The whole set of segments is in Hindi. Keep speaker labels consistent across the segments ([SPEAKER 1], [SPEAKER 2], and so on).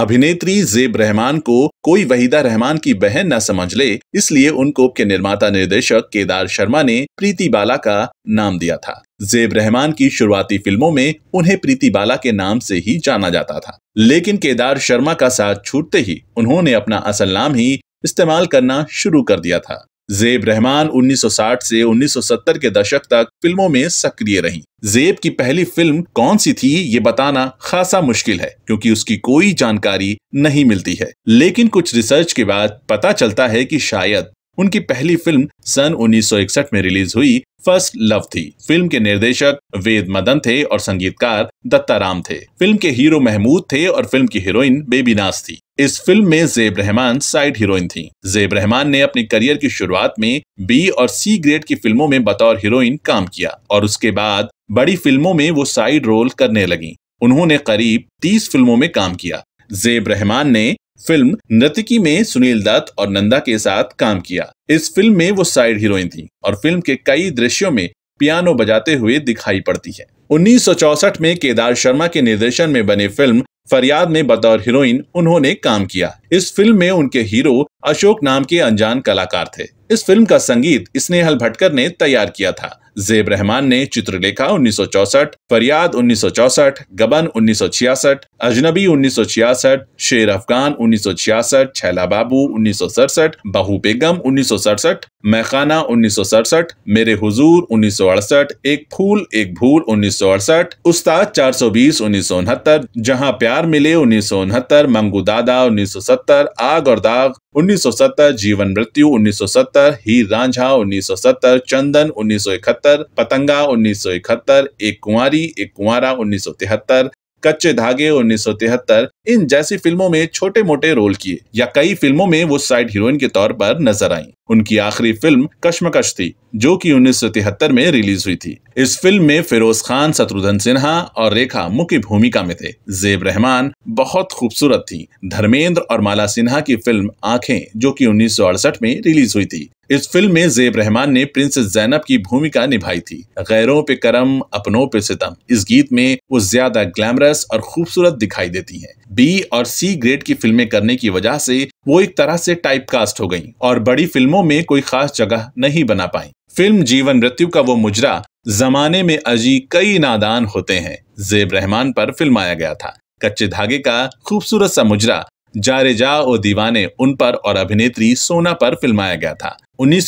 [SPEAKER 1] अभिनेत्री जेब रहमान को कोई वहीदा रहमान की बहन न समझ ले इसलिए उनको के निर्माता निर्देशक केदार शर्मा ने प्रीति बाला का नाम दिया था जेब रहमान की शुरुआती फिल्मों में उन्हें प्रीति बाला के नाम से ही जाना जाता था लेकिन केदार शर्मा का साथ छूटते ही उन्होंने अपना असल नाम ही इस्तेमाल करना शुरू कर दिया था जेब रहमान 1960 से 1970 के दशक तक फिल्मों में सक्रिय रहीं। जेब की पहली फिल्म कौन सी थी ये बताना खासा मुश्किल है क्योंकि उसकी कोई जानकारी नहीं मिलती है लेकिन कुछ रिसर्च के बाद पता चलता है कि शायद उनकी पहली फिल्म सन 1961 में रिलीज हुई फर्स्ट लव थी फिल्म के निर्देशक वेद मदन थे और संगीतकार दत्ताराम थे फिल्म के हीरो महमूद थे और फिल्म की हीरोइन बेबी थी इस फिल्म में जेब रहमान साइड हीरोइन थी जेब रहमान ने अपने करियर की शुरुआत में बी और सी ग्रेड की फिल्मों में बतौर हीरोइन काम किया और उसके बाद बड़ी फिल्मों में वो साइड रोल करने लगी उन्होंने करीब तीस फिल्मों में काम किया जेब रहमान ने फिल्म नृतिकी में सुनील दत्त और नंदा के साथ काम किया इस फिल्म में वो साइड हीरोइन थी और फिल्म के कई दृश्यों में पियानो बजाते हुए दिखाई पड़ती है उन्नीस में केदार शर्मा के निर्देशन में बनी फिल्म फरियाद में बतौर हीरोइन उन्होंने काम किया इस फिल्म में उनके हीरो अशोक नाम के अनजान कलाकार थे इस फिल्म का संगीत स्नेहल भटकर ने तैयार किया था जेब रहमान ने चित्रलेखा 1964, फरियाद 1964, गबन 1966, अजनबी 1966, शेर अफगान 1966, छैला बाबू 1967, बहू बेगम 1967, मैखाना 1967, मेरे हुजूर 1968, एक फूल एक भूल 1968, उस्ताद 420 उनहत्तर जहां प्यार मिले उनहत्तर मंगू दादा 1970, आग और दाग 1970 जीवन मृत्यु 1970 हीर रांझा 1970 चंदन 1971 पतंगा 1971 एक कुंवारी एक कुंवरा 1973 कच्चे धागे उन्नीस इन जैसी फिल्मों में छोटे मोटे रोल किए या कई फिल्मों में वो साइड हीरोइन के तौर पर नजर आई उनकी आखिरी फिल्म कश्मकश थी जो कि उन्नीस में रिलीज हुई थी इस फिल्म में फिरोज खान शत्रुघ्न सिन्हा और रेखा मुख्य भूमिका में थे जेब रहमान बहुत खूबसूरत थी धर्मेंद्र और माला सिन्हा की फिल्म आंखें जो कि उन्नीस में रिलीज हुई थी इस फिल्म में जेब रहमान ने प्रिंसेस जैनब की भूमिका निभाई थी गैरों पे करम अपनों पे सितम इस गीत में वो ज्यादा ग्लैमरस और खूबसूरत दिखाई देती हैं। बी और सी ग्रेड की फिल्में करने की वजह से वो एक तरह से टाइपकास्ट हो गईं और बड़ी फिल्मों में कोई खास जगह नहीं बना पाई फिल्म जीवन मृत्यु का वो मुजरा जमाने में अजी कई नादान होते हैं जेब रहमान पर फिल्माया गया था कच्चे धागे का खूबसूरत सा मुजरा जारे जा दीवाने उन पर और अभिनेत्री सोना पर फिल्माया गया था उन्नीस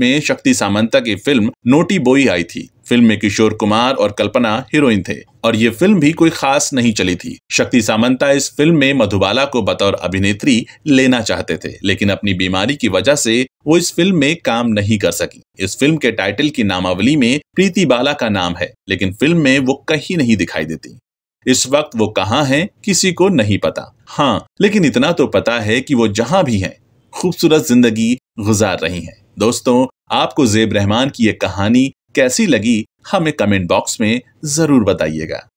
[SPEAKER 1] में शक्ति सामंता की फिल्म नोटी बोई आई थी फिल्म में किशोर कुमार और कल्पना हीरोइन थे और ये फिल्म भी कोई खास नहीं चली थी शक्ति सामंता इस फिल्म में मधुबाला को बतौर अभिनेत्री लेना चाहते थे लेकिन अपनी बीमारी की वजह से वो इस फिल्म में काम नहीं कर सकी इस फिल्म के टाइटल की नामावली में प्रीति बाला का नाम है लेकिन फिल्म में वो कहीं नहीं दिखाई देती इस वक्त वो कहाँ हैं किसी को नहीं पता हाँ लेकिन इतना तो पता है कि वो जहां भी हैं खूबसूरत जिंदगी गुजार रही हैं दोस्तों आपको जेब रहमान की ये कहानी कैसी लगी हमें कमेंट बॉक्स में जरूर बताइएगा